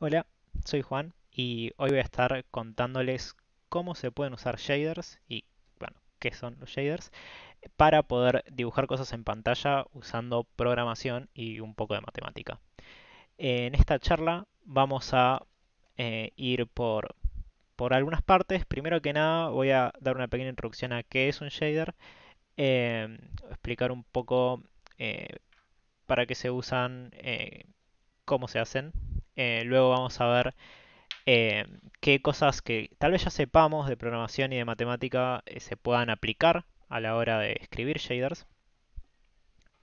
Hola, soy Juan y hoy voy a estar contándoles cómo se pueden usar shaders y, bueno, qué son los shaders para poder dibujar cosas en pantalla usando programación y un poco de matemática. En esta charla vamos a eh, ir por, por algunas partes. Primero que nada voy a dar una pequeña introducción a qué es un shader, em, explicar un poco eh, para qué se usan, eh, cómo se hacen eh, luego vamos a ver eh, qué cosas que tal vez ya sepamos de programación y de matemática eh, se puedan aplicar a la hora de escribir shaders.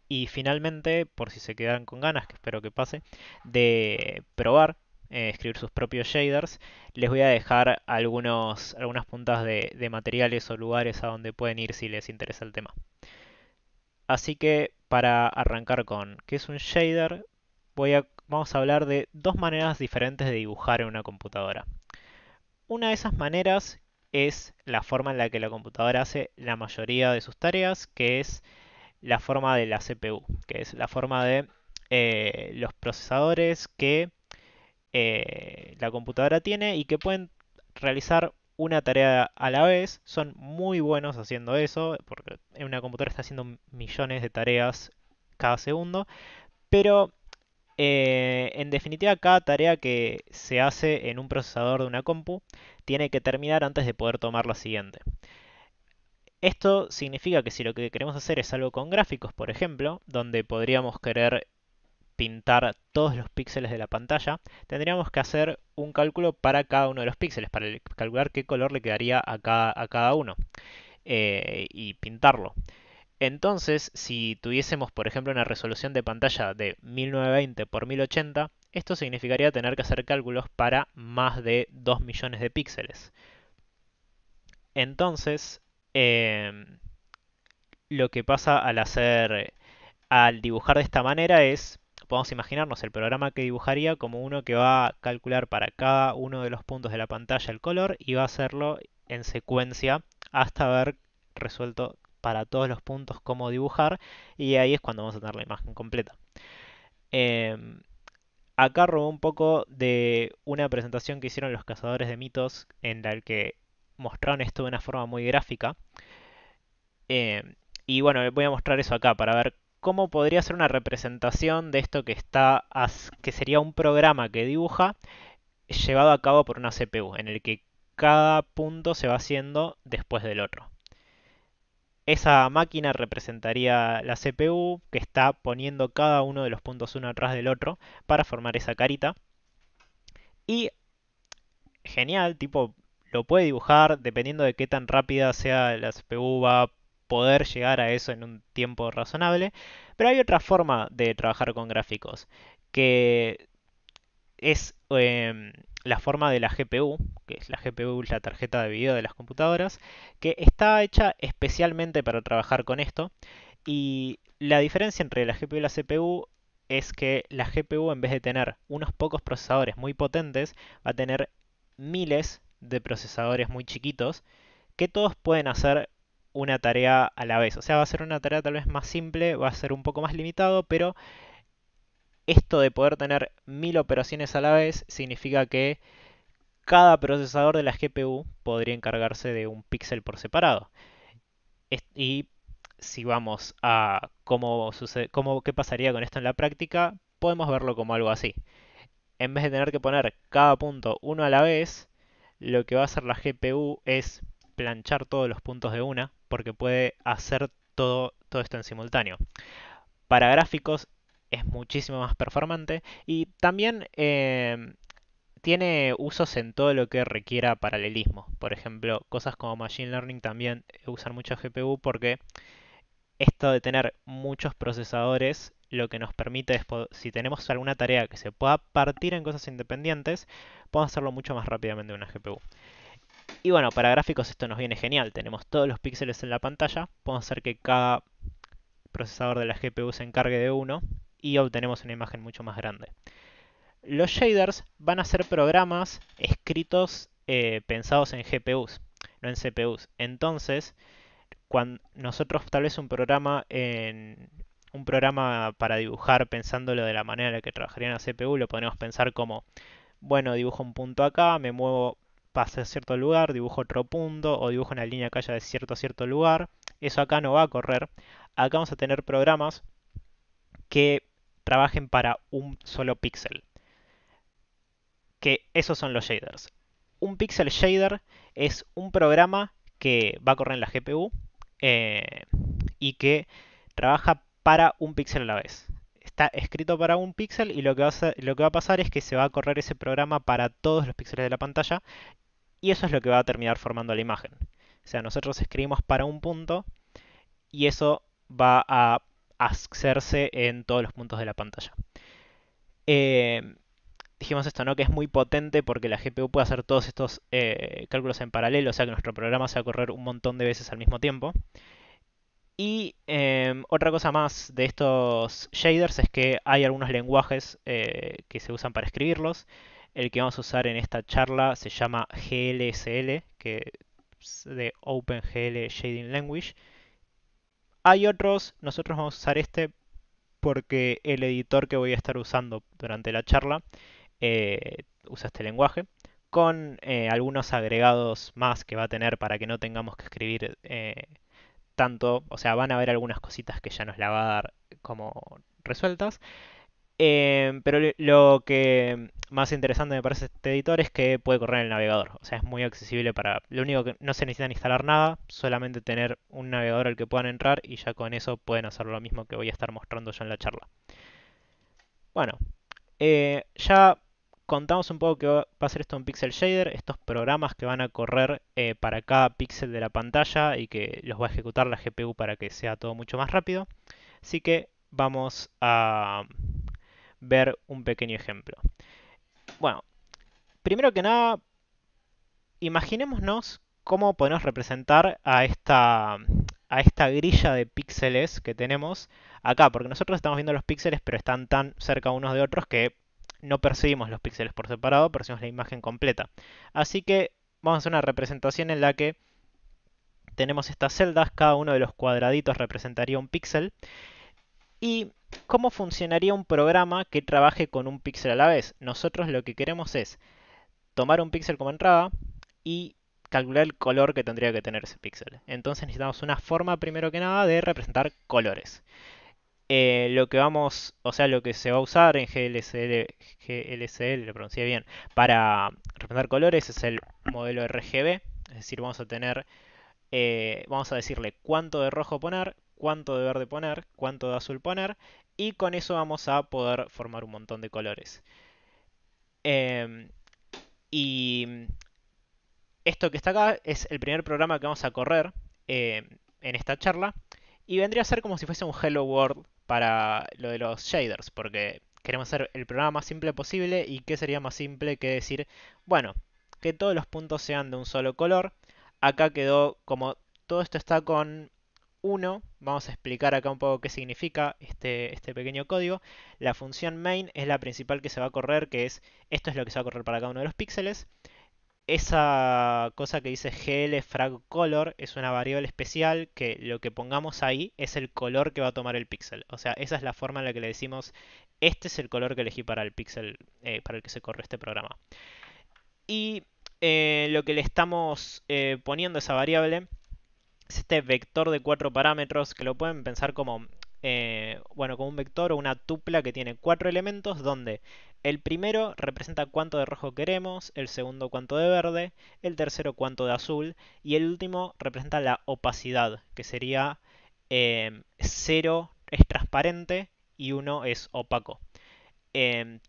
Y finalmente, por si se quedan con ganas, que espero que pase, de probar escribir sus propios shaders, les voy a dejar algunos, algunas puntas de, de materiales o lugares a donde pueden ir si les interesa el tema. Así que para arrancar con qué es un shader, voy a vamos a hablar de dos maneras diferentes de dibujar en una computadora. Una de esas maneras es la forma en la que la computadora hace la mayoría de sus tareas, que es la forma de la CPU, que es la forma de eh, los procesadores que eh, la computadora tiene y que pueden realizar una tarea a la vez. Son muy buenos haciendo eso, porque una computadora está haciendo millones de tareas cada segundo, pero eh, en definitiva, cada tarea que se hace en un procesador de una compu tiene que terminar antes de poder tomar la siguiente. Esto significa que si lo que queremos hacer es algo con gráficos, por ejemplo, donde podríamos querer pintar todos los píxeles de la pantalla, tendríamos que hacer un cálculo para cada uno de los píxeles, para calcular qué color le quedaría a cada, uno eh, y pintarlo. Entonces, si tuviésemos, por ejemplo, una resolución de pantalla de 1920 x 1080, esto significaría tener que hacer cálculos para más de 2 millones de píxeles. Entonces, em, lo que pasa al hacer, al dibujar de esta manera es, podemos imaginarnos el programa que dibujaría como uno que va a calcular para cada uno de los puntos de la pantalla el color y va a hacerlo en secuencia hasta haber resuelto para todos los puntos cómo dibujar y ahí es cuando vamos a tener la imagen completa. Em, acá robó un poco de una presentación que hicieron los cazadores de mitos en la que mostraron esto de una forma muy gráfica. Em, y bueno, voy a mostrar eso acá para ver cómo podría ser una representación de esto que está que sería un programa que dibuja llevado a cabo por una CPU en el que cada punto se va haciendo después del otro. Esa máquina representaría la CPU que está poniendo cada uno de los puntos uno atrás del otro para formar esa carita. Y genial, tipo, lo puede dibujar dependiendo de qué tan rápida sea la CPU va a poder llegar a eso en un tiempo razonable. Pero hay otra forma de trabajar con gráficos que es... Em, la forma de la GPU, que es la GPU, la tarjeta de video de las computadoras, que está hecha especialmente para trabajar con esto. Y la diferencia entre la GPU y la CPU es que la GPU en vez de tener unos pocos procesadores muy potentes, va a tener miles de procesadores muy chiquitos que todos pueden hacer una tarea a la vez. O sea, va a ser una tarea tal vez más simple, va a ser un poco más limitado, pero esto de poder tener mil operaciones a la vez significa que cada procesador de la GPU podría encargarse de un píxel por separado. Y si vamos a cómo, qué pasaría con esto en la práctica, podemos verlo como algo así. En vez de tener que poner cada punto uno a la vez, lo que va a hacer la GPU es planchar todos los puntos de una, porque puede hacer todo, todo esto en simultáneo. Para gráficos es muchísimo más performante y también em, tiene usos en todo lo que requiera paralelismo. Por ejemplo, cosas como Machine Learning también usan mucho GPU porque esto de tener muchos procesadores lo que nos permite es, si tenemos alguna tarea que se pueda partir en cosas independientes, podemos hacerlo mucho más rápidamente en una GPU. Y bueno, para gráficos esto nos viene genial. Tenemos todos los píxeles en la pantalla, podemos hacer que cada procesador de la GPU se encargue de uno y obtenemos una imagen mucho más grande. Los shaders van a ser programas escritos eh, pensados en GPUs, no en CPUs. Entonces, cuando nosotros tal vez un programa en un programa para dibujar pensándolo de la manera en la que trabajaría en la CPU, lo podemos pensar como, bueno, dibujo un punto acá, me muevo paso a cierto lugar, dibujo otro punto o dibujo una línea que haya de cierto a cierto lugar. Eso acá no va a correr. Acá vamos a tener programas que trabajen para un solo píxel. Que esos son los shaders. Un pixel shader es un programa que va a correr en la GPU eh, y que trabaja para un píxel a la vez. Está escrito para un píxel y lo que, lo que va a pasar es que se va a correr ese programa para todos los píxeles de la pantalla y eso es lo que va a terminar formando la imagen. O sea, nosotros escribimos para un punto y eso va a hacerse en todos los puntos de la pantalla. Eh, dijimos esto, Que es muy potente porque la GPU puede hacer todos estos eh, cálculos en paralelo, o sea que nuestro programa se va a correr un montón de veces al mismo tiempo. Y em, otra cosa más de estos shaders es que hay algunos lenguajes eh, que se usan para escribirlos. El que vamos a usar en esta charla se llama GLSL, que de OpenGL Shading Language, hay otros, nosotros vamos a usar este porque el editor que voy a estar usando durante la charla eh, usa este lenguaje, con eh, algunos agregados más que va a tener para que no tengamos que escribir eh, tanto, o sea, van a haber algunas cositas que ya nos la va a dar como resueltas, Em, pero lo que más interesante me parece este editor es que puede correr en el navegador. O sea, es muy accesible para... Lo único que no se necesita instalar nada, solamente tener un navegador al que puedan entrar y ya con eso pueden hacer lo mismo que voy a estar mostrando yo en la charla. Bueno, eh, ya contamos un poco que va a ser esto un Pixel Shader, estos programas que van a correr eh, para cada píxel de la pantalla y que los va a ejecutar la GPU para que sea todo mucho más rápido. Así que vamos a ver un pequeño ejemplo. Bueno, primero que nada, imaginémonos cómo podemos representar a esta, a esta grilla de píxeles que tenemos acá, porque nosotros estamos viendo los píxeles, pero están tan cerca unos de otros que no percibimos los píxeles por separado, percibimos la imagen completa. Así que vamos a hacer una representación en la que tenemos estas celdas, cada uno de los cuadraditos representaría un píxel, y cómo funcionaría un programa que trabaje con un píxel a la vez. Nosotros lo que queremos es tomar un píxel como entrada y calcular el color que tendría que tener ese píxel. Entonces necesitamos una forma primero que nada de representar colores. Eh, lo que vamos, o sea, lo que se va a usar en GLSL, GLSL, lo pronuncié bien, para representar colores es el modelo RGB, es decir, vamos a tener, eh, vamos a decirle cuánto de rojo poner, cuánto de verde poner, cuánto de azul poner, y con eso vamos a poder formar un montón de colores. Em, y esto que está acá es el primer programa que vamos a correr em, en esta charla, y vendría a ser como si fuese un Hello World para lo de los shaders, porque queremos hacer el programa más simple posible y qué sería más simple que decir, bueno, que todos los puntos sean de un solo color. Acá quedó como todo esto está con 1, vamos a explicar acá un poco qué significa este, este, pequeño código. La función main es la principal que se va a correr, que es esto es lo que se va a correr para cada uno de los píxeles. Esa cosa que dice glfragColor es una variable especial que lo que pongamos ahí es el color que va a tomar el píxel. O sea, esa es la forma en la que le decimos este es el color que elegí para el píxel eh, para el que se corre este programa. Y eh, lo que le estamos eh, poniendo a esa variable este vector de cuatro parámetros que lo pueden pensar como, eh, bueno, como un vector o una tupla que tiene cuatro elementos donde el primero representa cuánto de rojo queremos, el segundo cuánto de verde, el tercero cuánto de azul y el último representa la opacidad, que sería eh, cero es transparente y uno es opaco. Eh,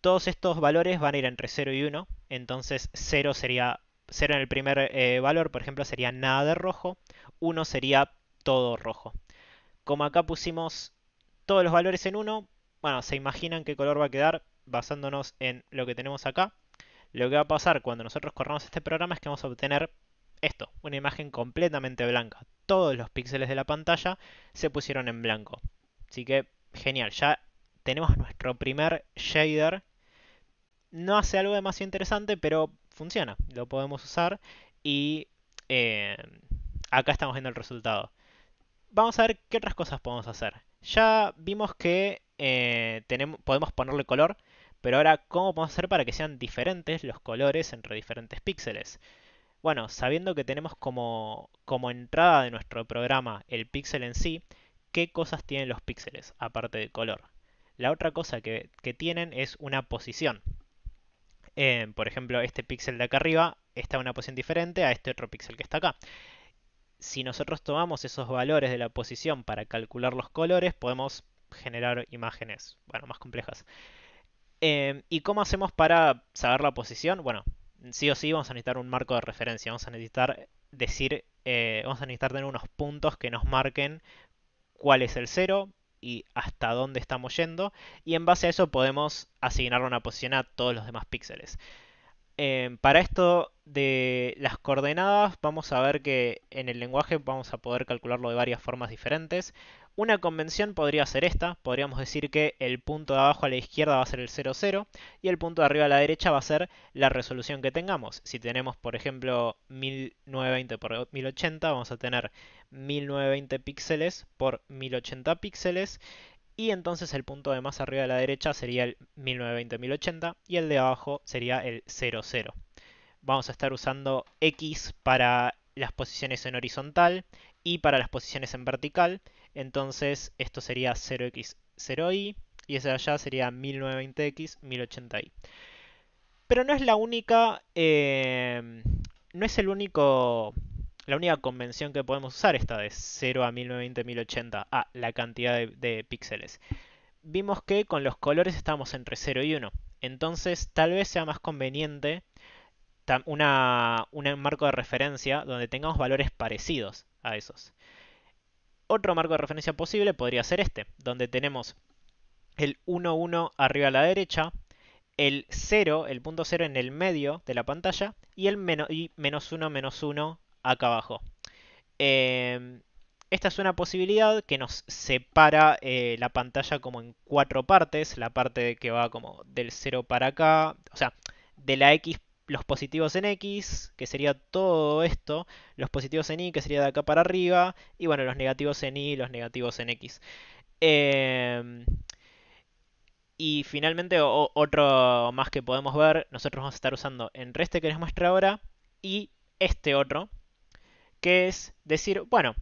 todos estos valores van a ir entre 0 y 1, entonces 0 sería 0 en el primer eh, valor, por ejemplo, sería nada de rojo, 1 sería todo rojo. Como acá pusimos todos los valores en 1, bueno, se imaginan qué color va a quedar basándonos en lo que tenemos acá. Lo que va a pasar cuando nosotros corramos este programa es que vamos a obtener esto, una imagen completamente blanca. Todos los píxeles de la pantalla se pusieron en blanco. Así que, genial, ya tenemos nuestro primer shader. No hace algo demasiado interesante, pero funciona, lo podemos usar y eh, acá estamos viendo el resultado. Vamos a ver qué otras cosas podemos hacer. Ya vimos que eh, tenemos, podemos ponerle color, pero ahora ¿cómo podemos hacer para que sean diferentes los colores entre diferentes píxeles? Bueno, sabiendo que tenemos como, entrada de nuestro programa el píxel en sí, ¿qué cosas tienen los píxeles aparte de color? La otra cosa que tienen es una posición por ejemplo, este píxel de acá arriba está en una posición diferente a este otro píxel que está acá. Si nosotros tomamos esos valores de la posición para calcular los colores, podemos generar imágenes, más complejas. Em, ¿Y cómo hacemos para saber la posición? Bueno, sí o sí vamos a necesitar un marco de referencia, vamos a necesitar decir, eh, vamos a necesitar tener unos puntos que nos marquen cuál es el cero y hasta dónde estamos yendo. Y en base a eso podemos asignar una posición a todos los demás píxeles. Em, para esto de las coordenadas vamos a ver que en el lenguaje vamos a poder calcularlo de varias formas diferentes. Una convención podría ser esta, podríamos decir que el punto de abajo a la izquierda va a ser el 00 y el punto de arriba a la derecha va a ser la resolución que tengamos. Si tenemos, por ejemplo, 1920 x 1080, vamos a tener 1920 píxeles por 1080 píxeles y entonces el punto de más arriba a la derecha sería el 1920-1080 y el de abajo sería el 00. Vamos a estar usando X para las posiciones en horizontal y para las posiciones en vertical entonces esto sería 0x0y y ese de allá sería 1920x, 1080i. Pero no es la única, eh, no es el único, la única convención que podemos usar esta de 0 a 1920, 1080 a la cantidad de, píxeles. Vimos que con los colores estamos entre 0 y 1. Entonces tal vez sea más conveniente una, un marco de referencia donde tengamos valores parecidos a esos. Otro marco de referencia posible podría ser este, donde tenemos el 1, 1 arriba a la derecha, el 0, el punto 0 en el medio de la pantalla y el menos, 1, menos 1 acá abajo. Em, esta es una posibilidad que nos separa eh, la pantalla como en cuatro partes, la parte que va como del 0 para acá, o sea, de la X los positivos en X, que sería todo esto, los positivos en Y, que sería de acá para arriba, y bueno, los negativos en Y, los negativos en X. Em, y finalmente, otro más que podemos ver, nosotros vamos a estar usando en este que les muestro ahora, y este otro, que es decir, bueno,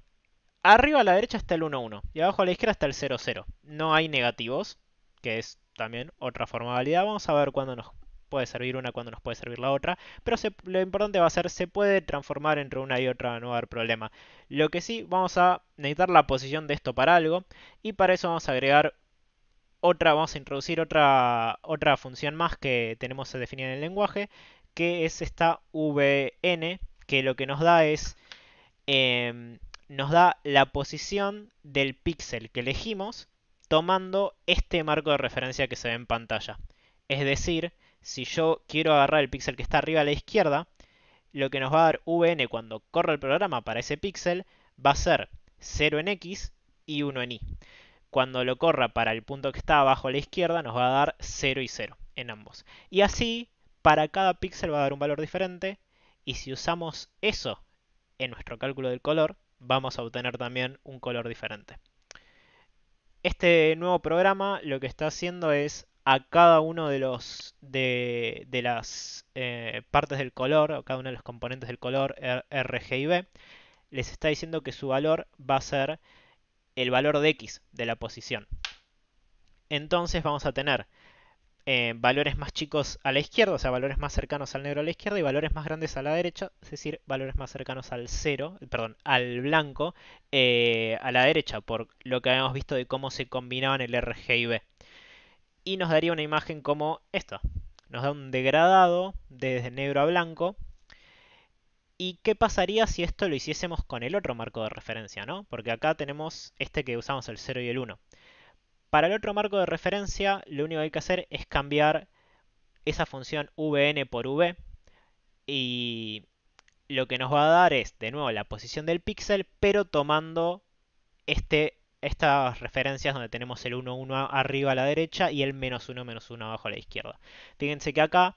arriba a la derecha está el 1-1, y abajo a la izquierda está el 0-0. No hay negativos, que es también otra forma de validar. Vamos a ver cuándo nos puede servir una cuando nos puede servir la otra, pero lo importante va a ser, se puede transformar entre una y otra, no va a haber problema. Lo que sí, vamos a necesitar la posición de esto para algo, y para eso vamos a agregar otra, vamos a introducir otra, otra función más que tenemos definida en el lenguaje, que es esta vn, que lo que nos da es, em, nos da la posición del píxel que elegimos, tomando este marco de referencia que se ve en pantalla. Es decir, si yo quiero agarrar el píxel que está arriba a la izquierda, lo que nos va a dar vn cuando corra el programa para ese píxel va a ser 0 en x y 1 en y. Cuando lo corra para el punto que está abajo a la izquierda nos va a dar 0 y 0 en ambos. Y así, para cada píxel va a dar un valor diferente y si usamos eso en nuestro cálculo del color, vamos a obtener también un color diferente. Este nuevo programa lo que está haciendo es a cada uno de los de, las eh, partes del color, o cada uno de los componentes del color R, y B, les está diciendo que su valor va a ser el valor de X de la posición. Entonces vamos a tener eh, valores más chicos a la izquierda, o sea, valores más cercanos al negro a la izquierda y valores más grandes a la derecha, es decir, valores más cercanos al cero, perdón, al blanco eh, a la derecha, por lo que habíamos visto de cómo se combinaban el R, y B y nos daría una imagen como esta. Nos da un degradado desde negro a blanco. ¿Y qué pasaría si esto lo hiciésemos con el otro marco de referencia? ¿no? Porque acá tenemos este que usamos el 0 y el 1. Para el otro marco de referencia, lo único que hay que hacer es cambiar esa función vn por v. Y lo que nos va a dar es, de nuevo, la posición del píxel, pero tomando este estas referencias donde tenemos el 1, 1 arriba a la derecha y el menos 1, menos 1 abajo a la izquierda. Fíjense que acá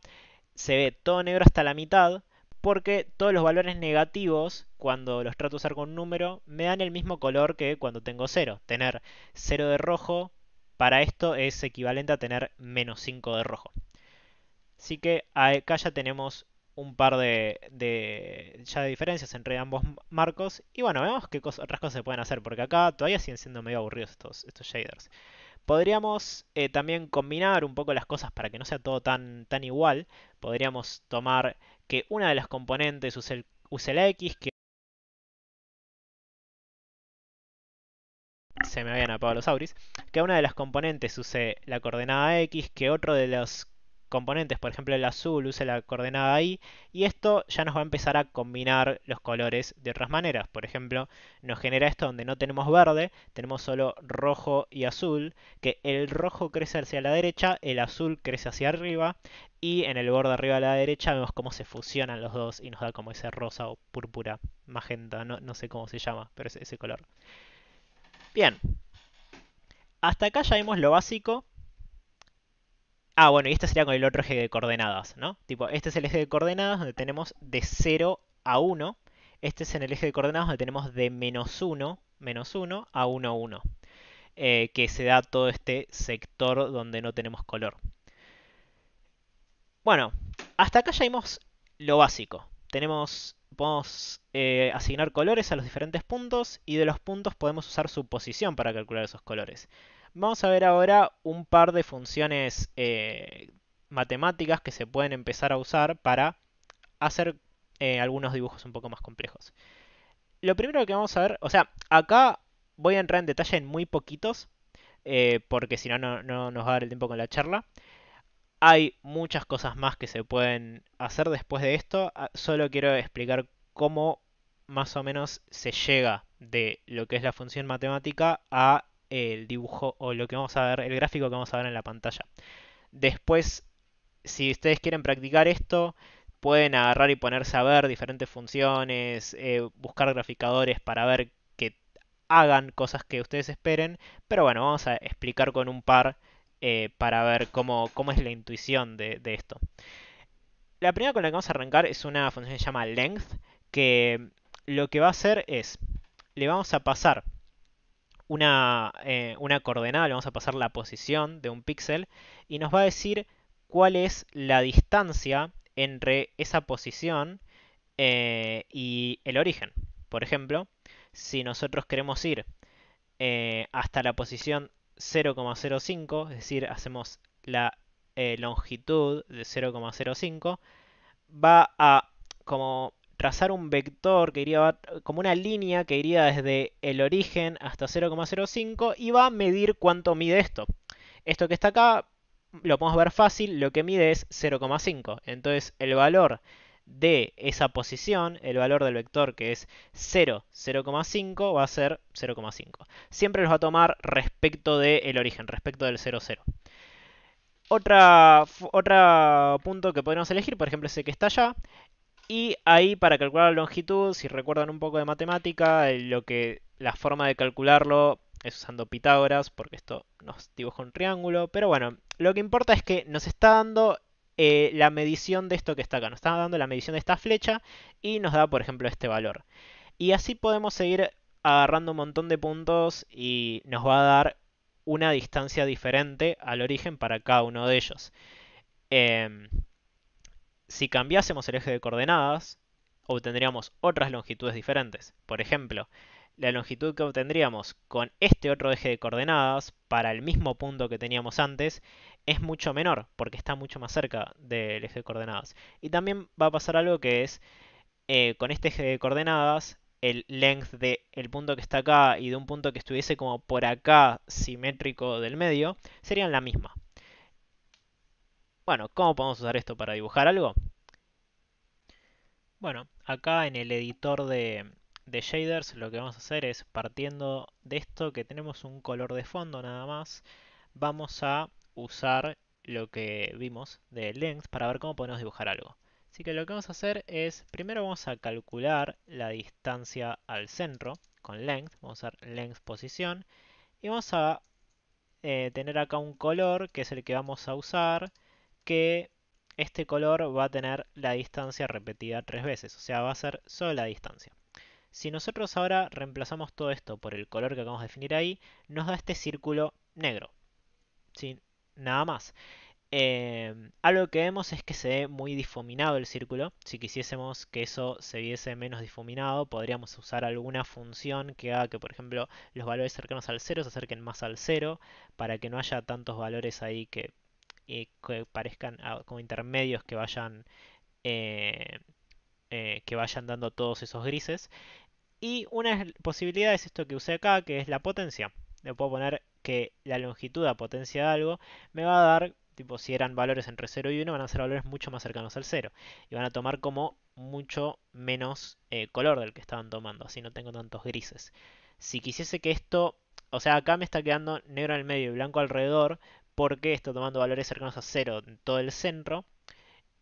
se ve todo negro hasta la mitad porque todos los valores negativos, cuando los trato de usar con un número, me dan el mismo color que cuando tengo 0. Tener 0 de rojo para esto es equivalente a tener menos 5 de rojo. Así que acá ya tenemos un par de, ya de diferencias entre ambos marcos. Y bueno, vemos qué cosas, otras cosas se pueden hacer, porque acá todavía siguen siendo medio aburridos estos, shaders. Podríamos eh, también combinar un poco las cosas para que no sea todo tan, tan igual. Podríamos tomar que una de las componentes use, use la X, que se me habían apagado los auris, que una de las componentes use la coordenada X, que otro de los componentes, por ejemplo el azul use la coordenada ahí y esto ya nos va a empezar a combinar los colores de otras maneras. Por ejemplo, nos genera esto donde no tenemos verde, tenemos solo rojo y azul, que el rojo crece hacia la derecha, el azul crece hacia arriba, y en el borde arriba a la derecha vemos cómo se fusionan los dos y nos da como ese rosa o púrpura, magenta, no, no sé cómo se llama, pero es ese color. Bien, hasta acá ya vimos lo básico Ah, bueno, y este sería con el otro eje de coordenadas, ¿no? Tipo, este es el eje de coordenadas donde tenemos de 0 a 1. Este es en el eje de coordenadas donde tenemos de menos 1, menos 1 a 1, 1. Eh, que se da todo este sector donde no tenemos color. Bueno, hasta acá ya vimos lo básico. Tenemos, podemos eh, asignar colores a los diferentes puntos y de los puntos podemos usar su posición para calcular esos colores. Vamos a ver ahora un par de funciones eh, matemáticas que se pueden empezar a usar para hacer eh, algunos dibujos un poco más complejos. Lo primero que vamos a ver, o sea, acá voy a entrar en detalle en muy poquitos, eh, porque si no, no nos va a dar el tiempo con la charla. Hay muchas cosas más que se pueden hacer después de esto, ah, solo quiero explicar cómo más o menos se llega de lo que es la función matemática a el dibujo o lo que vamos a ver, el gráfico que vamos a ver en la pantalla. Después, si ustedes quieren practicar esto, pueden agarrar y ponerse a ver diferentes funciones, eh, buscar graficadores para ver que hagan cosas que ustedes esperen, pero bueno, vamos a explicar con un par eh, para ver cómo, cómo, es la intuición de, de esto. La primera con la que vamos a arrancar es una función que se llama length, que lo que va a hacer es, le vamos a pasar eh, una, coordenada, le vamos a pasar la posición de un píxel y nos va a decir cuál es la distancia entre esa posición eh, y el origen. Por ejemplo, si nosotros queremos ir eh, hasta la posición 0,05, es decir, hacemos la longitud de 0,05, va a, como trazar un vector que iría como una línea que iría desde el origen hasta 0,05 y va a medir cuánto mide esto. Esto que está acá lo podemos ver fácil, lo que mide es 0,5. Entonces el valor de esa posición, el valor del vector que es 0, 0,5 va a ser 0,5. Siempre los va a tomar respecto del origen, respecto del 0,0. 0. Otra, otro punto que podemos elegir, por ejemplo, ese que está allá, y ahí para calcular la longitud, si recuerdan un poco de matemática, lo que la forma de calcularlo es usando Pitágoras, porque esto nos dibuja un triángulo. Pero bueno, lo que importa es que nos está dando eh, la medición de esto que está acá. Nos está dando la medición de esta flecha y nos da, por ejemplo, este valor. Y así podemos seguir agarrando un montón de puntos y nos va a dar una distancia diferente al origen para cada uno de ellos. Em, si cambiásemos el eje de coordenadas, obtendríamos otras longitudes diferentes. Por ejemplo, la longitud que obtendríamos con este otro eje de coordenadas para el mismo punto que teníamos antes es mucho menor, porque está mucho más cerca del eje de coordenadas. Y también va a pasar algo que es, eh, con este eje de coordenadas, el length del el punto que está acá y de un punto que estuviese como por acá simétrico del medio, serían la misma. Bueno, ¿cómo podemos usar esto para dibujar algo? Bueno, acá en el editor de, shaders lo que vamos a hacer es partiendo de esto que tenemos un color de fondo nada más vamos a usar lo que vimos de length para ver cómo podemos dibujar algo así que lo que vamos a hacer es primero vamos a calcular la distancia al centro con length vamos a usar length posición y vamos a eh, tener acá un color que es el que vamos a usar que este color va a tener la distancia repetida tres veces, o sea, va a ser solo la distancia. Si nosotros ahora reemplazamos todo esto por el color que acabamos de definir ahí, nos da este círculo negro. sin Nada más. Eh, algo que vemos es que se ve muy difuminado el círculo. Si quisiésemos que eso se viese menos difuminado, podríamos usar alguna función que haga que, por ejemplo, los valores cercanos al 0 se acerquen más al 0, para que no haya tantos valores ahí que que parezcan ah, como intermedios que vayan, eh, eh, que vayan dando todos esos grises. Y una posibilidad es esto que usé acá, que es la potencia. Le puedo poner que la longitud a potencia de algo me va a dar, tipo si eran valores entre 0 y 1, van a ser valores mucho más cercanos al 0. Y van a tomar como mucho menos eh, color del que estaban tomando, así no tengo tantos grises. Si quisiese que esto, o sea, acá me está quedando negro al el medio y blanco alrededor, porque está tomando valores cercanos a cero en todo el centro.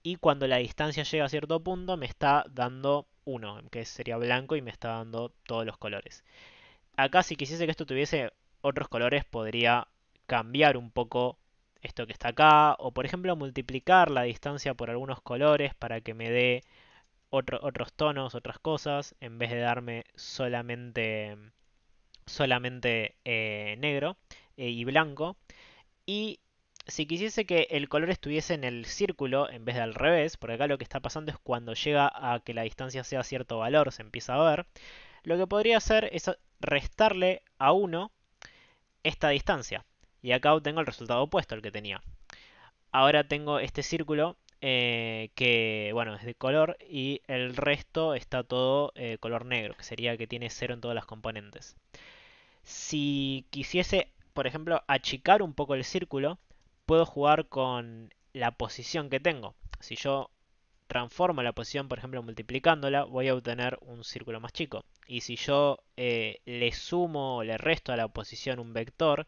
Y cuando la distancia llega a cierto punto me está dando 1, que sería blanco y me está dando todos los colores. Acá si quisiese que esto tuviese otros colores podría cambiar un poco esto que está acá. O por ejemplo multiplicar la distancia por algunos colores para que me dé otros tonos, otras cosas, en vez de darme solamente, solamente eh, negro eh, y blanco. Y si quisiese que el color estuviese en el círculo en vez de al revés, porque acá lo que está pasando es cuando llega a que la distancia sea cierto valor, se empieza a ver, lo que podría hacer es restarle a 1 esta distancia. Y acá obtengo el resultado opuesto al que tenía. Ahora tengo este círculo eh, que, bueno, es de color y el resto está todo eh, color negro, que sería que tiene 0 en todas las componentes. Si quisiese por ejemplo, achicar un poco el círculo, puedo jugar con la posición que tengo. Si yo transformo la posición, por ejemplo, multiplicándola, voy a obtener un círculo más chico. Y si yo eh, le sumo o le resto a la posición un vector,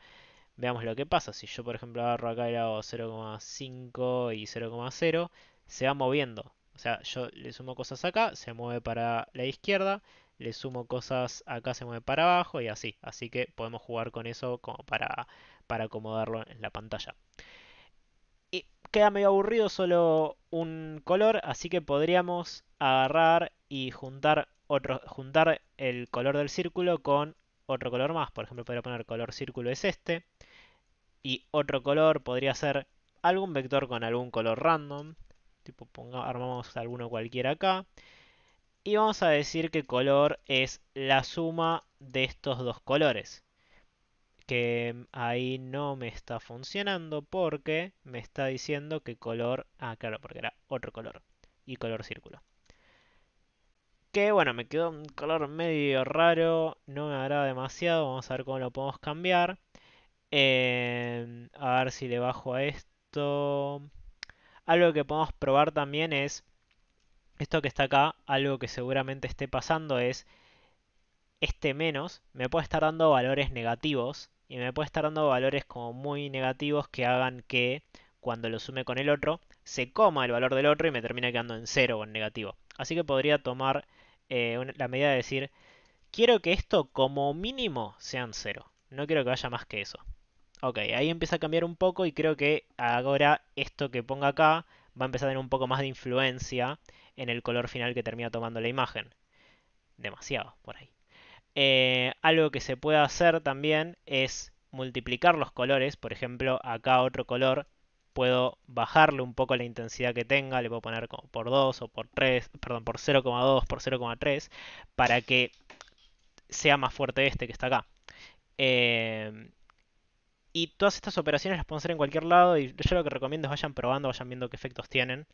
veamos lo que pasa. Si yo, por ejemplo, agarro acá y le hago 0,5 y 0,0, se va moviendo. O sea, yo le sumo cosas acá, se mueve para la izquierda, le sumo cosas, acá se mueve para abajo y así. Así que podemos jugar con eso como para, para acomodarlo en la pantalla. Y queda medio aburrido solo un color, así que podríamos agarrar y juntar, otro, juntar el color del círculo con otro color más. Por ejemplo, podría poner color círculo es este. Y otro color podría ser algún vector con algún color random. Tipo, armamos alguno cualquiera acá y vamos a decir que color es la suma de estos dos colores. Que ahí no me está funcionando porque me está diciendo que color... Ah, claro, porque era otro color. Y color círculo. Que bueno, me quedó un color medio raro. No me agrada demasiado. Vamos a ver cómo lo podemos cambiar. Em, a ver si le bajo a esto. Algo que podemos probar también es esto que está acá, algo que seguramente esté pasando es este menos me puede estar dando valores negativos y me puede estar dando valores como muy negativos que hagan que cuando lo sume con el otro se coma el valor del otro y me termina quedando en cero o en negativo. Así que podría tomar eh, la medida de decir quiero que esto como mínimo sean cero. No quiero que vaya más que eso. Ok, ahí empieza a cambiar un poco y creo que ahora esto que ponga acá va a empezar a tener un poco más de influencia en el color final que termina tomando la imagen. Demasiado por ahí. Eh, algo que se puede hacer también es multiplicar los colores. Por ejemplo, acá otro color puedo bajarle un poco la intensidad que tenga, le puedo poner como por 2 o por 3, perdón, por 0,2, por 0,3, para que sea más fuerte este que está acá. Eh, y todas estas operaciones las pueden hacer en cualquier lado y yo lo que recomiendo es vayan probando, vayan viendo qué efectos tienen.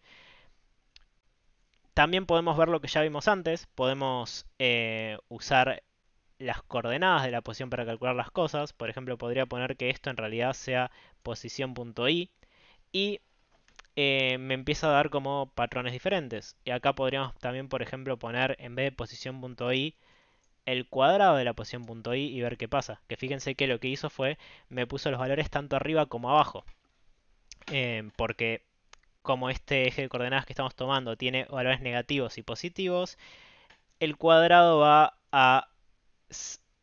También podemos ver lo que ya vimos antes, podemos eh, usar las coordenadas de la posición para calcular las cosas. Por ejemplo, podría poner que esto en realidad sea posición.i y eh, me empieza a dar como patrones diferentes. Y acá podríamos también, por ejemplo, poner en vez de posición.i el cuadrado de la posición.i y ver qué pasa. Que fíjense que lo que hizo fue, me puso los valores tanto arriba como abajo. Eh, porque como este eje de coordenadas que estamos tomando tiene valores negativos y positivos, el cuadrado va a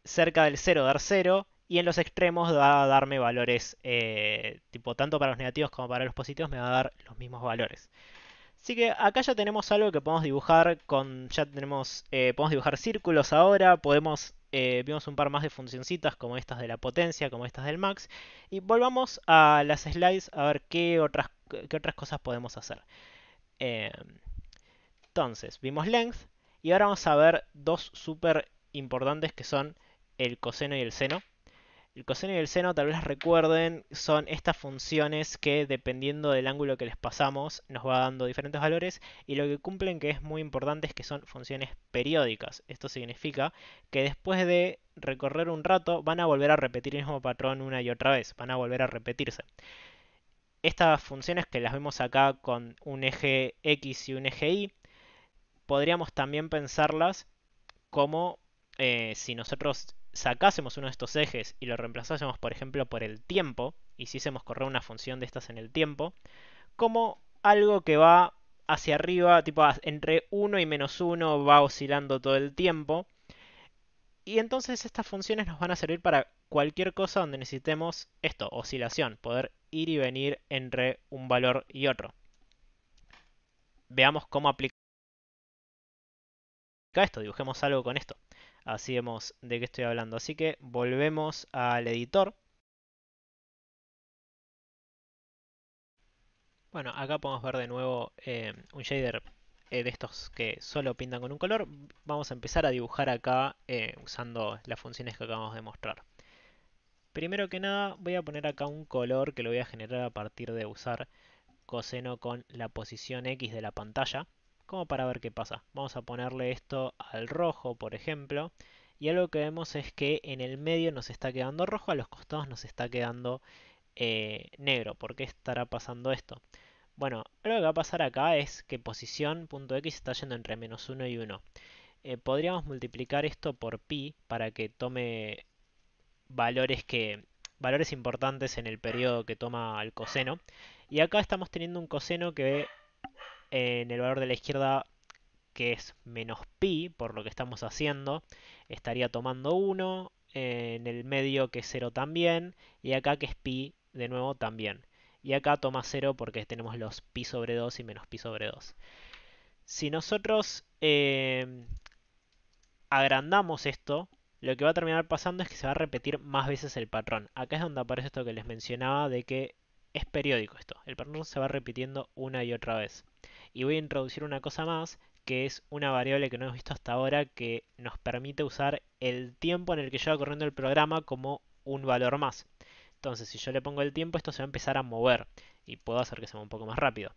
cerca del 0 dar 0 y en los extremos va a darme valores, eh, tipo tanto para los negativos como para los positivos me va a dar los mismos valores. Así que acá ya tenemos algo que podemos dibujar con, ya tenemos, eh, podemos dibujar círculos ahora, podemos eh, vimos un par más de funcioncitas como estas de la potencia, como estas del max. Y volvamos a las slides a ver qué otras, otras cosas podemos hacer. Eh, entonces, vimos length y ahora vamos a ver dos súper importantes que son el coseno y el seno. El coseno y el seno, tal vez recuerden, son estas funciones que dependiendo del ángulo que les pasamos nos va dando diferentes valores y lo que cumplen que es muy importante es que son funciones periódicas. Esto significa que después de recorrer un rato van a volver a repetir el mismo patrón una y otra vez, van a volver a repetirse. Estas funciones que las vemos acá con un eje X y un eje Y, podríamos también pensarlas como eh, si nosotros sacásemos uno de estos ejes y lo reemplazásemos, por ejemplo, por el tiempo, hiciésemos correr una función de estas en el tiempo, como algo que va hacia arriba, tipo entre 1 y menos 1 va oscilando todo el tiempo. Y entonces estas funciones nos van a servir para cualquier cosa donde necesitemos esto, oscilación, poder ir y venir entre un valor y otro. Veamos cómo aplicar esto, dibujemos algo con esto. Así vemos de qué estoy hablando. Así que volvemos al editor. Bueno, acá podemos ver de nuevo eh, un shader eh, de estos que solo pintan con un color. Vamos a empezar a dibujar acá eh, usando las funciones que acabamos de mostrar. Primero que nada voy a poner acá un color que lo voy a generar a partir de usar coseno con la posición X de la pantalla como para ver qué pasa. Vamos a ponerle esto al rojo, por ejemplo, y algo que vemos es que en el medio nos está quedando rojo, a los costados nos está quedando eh, negro. ¿Por qué estará pasando esto? Bueno, lo que va a pasar acá es que posición .x está yendo entre menos 1 y 1. Eh, podríamos multiplicar esto por pi para que tome valores, que, valores importantes en el periodo que toma el coseno. Y acá estamos teniendo un coseno que en el valor de la izquierda que es menos pi, por lo que estamos haciendo, estaría tomando 1, en el medio que es 0 también, y acá que es pi de nuevo también. Y acá toma 0 porque tenemos los pi sobre 2 y menos pi sobre 2. Si nosotros em, agrandamos esto, lo que va a terminar pasando es que se va a repetir más veces el patrón. Acá es donde aparece esto que les mencionaba de que es periódico esto, el patrón se va repitiendo una y otra vez. Y voy a introducir una cosa más, que es una variable que no hemos visto hasta ahora, que nos permite usar el tiempo en el que lleva corriendo el programa como un valor más. Entonces, si yo le pongo el tiempo, esto se va a empezar a mover, y puedo hacer que se mueva un poco más rápido.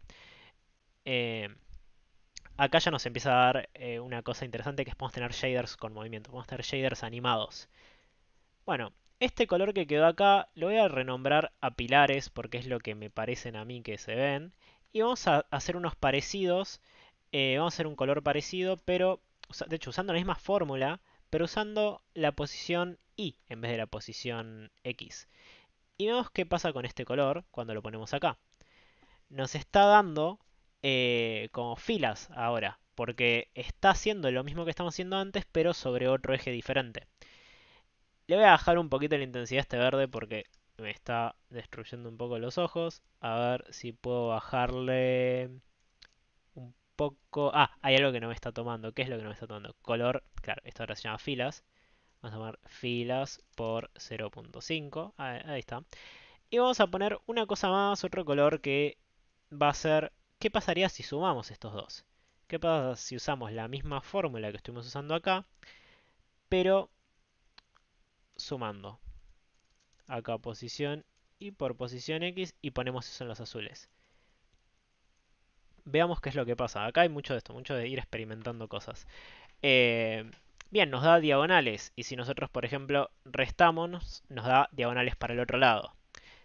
Eh, acá ya nos empieza a dar eh, una cosa interesante, que es podemos tener shaders con movimiento, podemos tener shaders animados. Bueno, este color que quedó acá lo voy a renombrar a pilares porque es lo que me parecen a mí que se ven. Y vamos a hacer unos parecidos. Eh, vamos a hacer un color parecido, pero de hecho usando la misma fórmula, pero usando la posición Y en vez de la posición X. Y vemos qué pasa con este color cuando lo ponemos acá. Nos está dando eh, como filas ahora, porque está haciendo lo mismo que estamos haciendo antes, pero sobre otro eje diferente. Le voy a bajar un poquito la intensidad a este verde porque me está destruyendo un poco los ojos. A ver si puedo bajarle un poco... Ah, hay algo que no me está tomando. ¿Qué es lo que no me está tomando? Color. Claro, esto ahora se llama filas. Vamos a tomar filas por 0.5. Ahí, está. Y vamos a poner una cosa más, otro color que va a ser... ¿Qué pasaría si sumamos estos dos? ¿Qué pasa si usamos la misma fórmula que estuvimos usando acá? Pero sumando. Acá posición y por posición X y ponemos eso en los azules. Veamos qué es lo que pasa. Acá hay mucho de esto, mucho de ir experimentando cosas. Eh, bien, nos da diagonales y si nosotros, por ejemplo, restamos, nos da diagonales para el otro lado.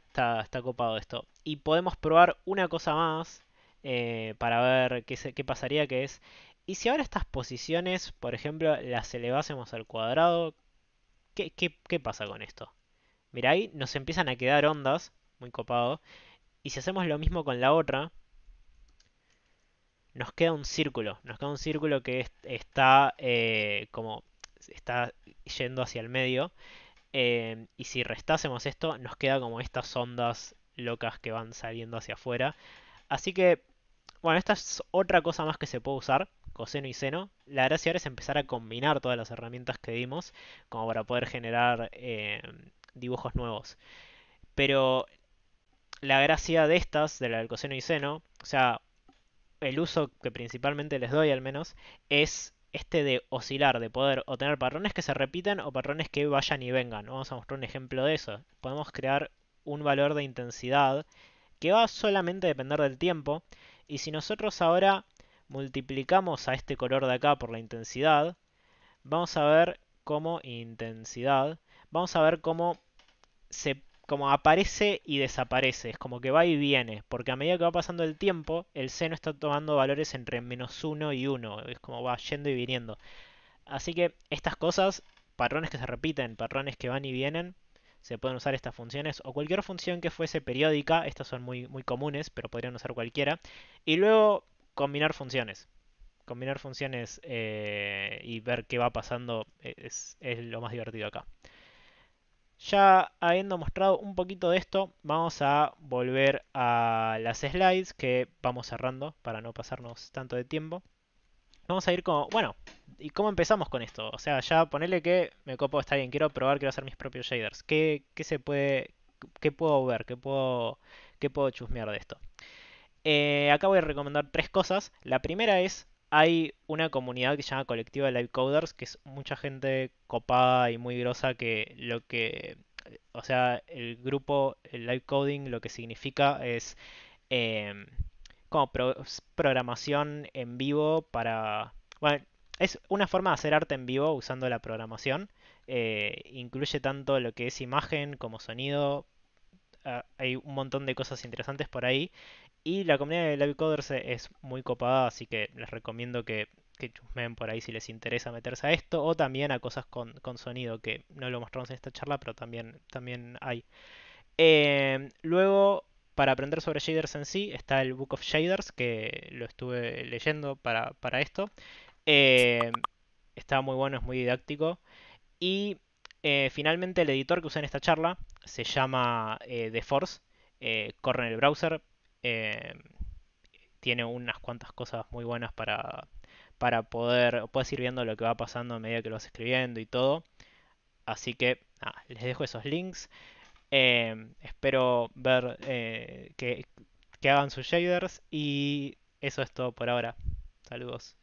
Está, ocupado copado esto. Y podemos probar una cosa más eh, para ver qué, qué pasaría, que es... Y si ahora estas posiciones, por ejemplo, las elevásemos al cuadrado, ¿Qué, pasa con esto? Mira, ahí nos empiezan a quedar ondas, muy copado. Y si hacemos lo mismo con la otra, nos queda un círculo. Nos queda un círculo que está eh, como está yendo hacia el medio. Eh, y si restásemos esto, nos queda como estas ondas locas que van saliendo hacia afuera. Así que, bueno, esta es otra cosa más que se puede usar coseno y seno. La gracia ahora es empezar a combinar todas las herramientas que dimos como para poder generar eh, dibujos nuevos. Pero la gracia de estas, de la del coseno y seno, o sea, el uso que principalmente les doy al menos, es este de oscilar, de poder o tener patrones que se repiten o patrones que vayan y vengan. Vamos a mostrar un ejemplo de eso. Podemos crear un valor de intensidad que va solamente a depender del tiempo. Y si nosotros ahora multiplicamos a este color de acá por la intensidad, vamos a ver cómo intensidad, vamos a ver cómo se como aparece y desaparece, es como que va y viene, porque a medida que va pasando el tiempo, el seno está tomando valores entre menos 1 y 1, es como va yendo y viniendo. Así que estas cosas, patrones que se repiten, patrones que van y vienen, se pueden usar estas funciones o cualquier función que fuese periódica, estas son muy, muy comunes, pero podrían usar cualquiera. Y luego combinar funciones. Combinar funciones eh, y ver qué va pasando eh, es, lo más divertido acá. Ya habiendo mostrado un poquito de esto, vamos a volver a las slides que vamos cerrando para no pasarnos tanto de tiempo. Vamos a ir con, bueno, ¿y cómo empezamos con esto? O sea, ya ponerle que me copo, está bien, quiero probar, quiero hacer mis propios shaders. ¿Qué, se puede, qué puedo ver, qué puedo, qué puedo chusmear de esto? Eh, acá voy a recomendar tres cosas. La primera es, hay una comunidad que se llama Colectiva de Live Coders, que es mucha gente copada y muy grosa que lo que... O sea, el grupo, el live coding, lo que significa es em, como programación en vivo para... Bueno, es una forma de hacer arte en vivo usando la programación. Eh, incluye tanto lo que es imagen como sonido. Ah, hay un montón de cosas interesantes por ahí. Y la comunidad de Live Coders es muy copada, así que les recomiendo que, que por ahí si les interesa meterse a esto, o también a cosas con, sonido, que no lo mostramos en esta charla, pero también, también hay. Em, luego, para aprender sobre shaders en sí, está el Book of Shaders, que lo estuve leyendo para, esto. Em, está muy bueno, es muy didáctico. Y eh, finalmente el editor que usé en esta charla se llama eh, The Force. Eh, corre en el browser, eh, tiene unas cuantas cosas muy buenas para, para poder, puedes ir viendo lo que va pasando a medida que lo vas escribiendo y todo. Así que les dejo esos links. Eh, espero ver eh, que, que hagan sus shaders y eso es todo por ahora. Saludos.